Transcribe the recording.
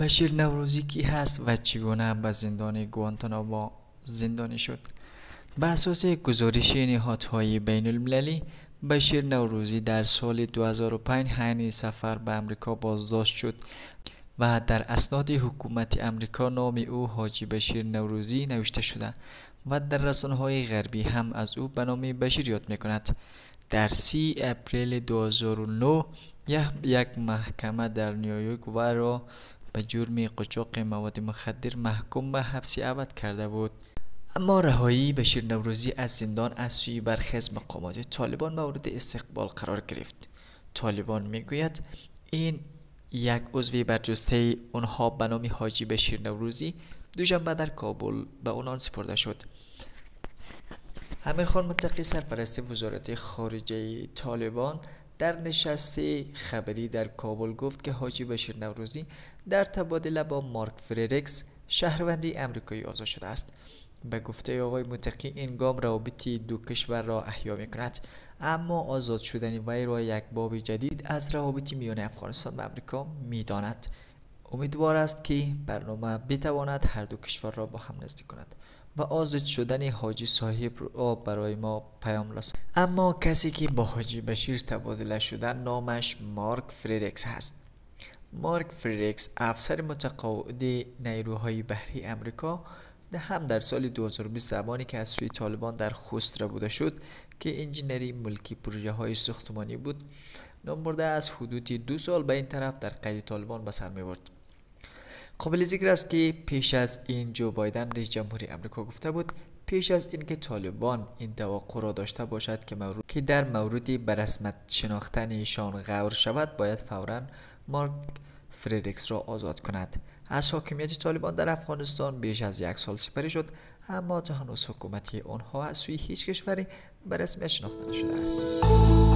بشیر نوروزی کی هست و چگونه به زندان گوانتانامو زندانی شد به اساس گزارش نهادهای بین المللی بشیر نوروزی در سال 2005 حین سفر به امریکا بازداشت شد و در اسناد حکومت امریکا نام او حاجی بشیر نوروزی نوشته شده و در رسانه های غربی هم از او به نام بشیر یاد می در سی اپریل 2009 یک محکمه در نیویورک و را به جرم قچاق مواد مخدر محکوم به حبس ابد کرده بود اما رهایی بشیر نوروزی از زندان از سوی برخی مقامات طالبان مورد استقبال قرار گرفت طالبان میگوید این یک عضو برجسته آنها به نام حاجی بشیر نوروزی دوشنبه در کابل به آنان سپرده شد امیرخان متقی سرپرست وزارت خارجه طالبان در نشسته خبری در کابل گفت که حاجی بشیر نوروزی در تبادله با مارک فررکس شهروندی امریکایی آزاد شده است به گفته آقای متقی این گام رابطی دو کشور را احیا می کند اما آزاد شدن وی را یک باب جدید از روابط میان افغانستان و امریکا می داند. امیدوار است که برنامه بتواند هر دو کشور را با هم نزدیک کند و آزاد شدن حاجی صاحب را برای ما پیام رساند اما کسی که با حاجی بشیر تبادله شدن نامش مارک فریرکس هست مارک فریرکس افسر متقاعد نیروهای بحری امریکا ده هم در سال 2020 زمانی که از سوی طالبان در خوست را بوده شد که انجینری ملکی پروژه های ساختمانی بود نام از حدود دو سال به این طرف در قید طالبان به سر می برد قابل ذکر است که پیش از این جو بایدن رئیس جمهوری آمریکا گفته بود پیش از اینکه طالبان این توقع را داشته باشد که, مورد که در موردی برسمت شناختن ایشان غور شود باید فورا مارک فریدکس را آزاد کند از حاکمیت طالبان در افغانستان بیش از یک سال سپری شد اما تا هنوز حکومتی آنها از سوی هیچ کشوری به رسمیت شناخته نشده است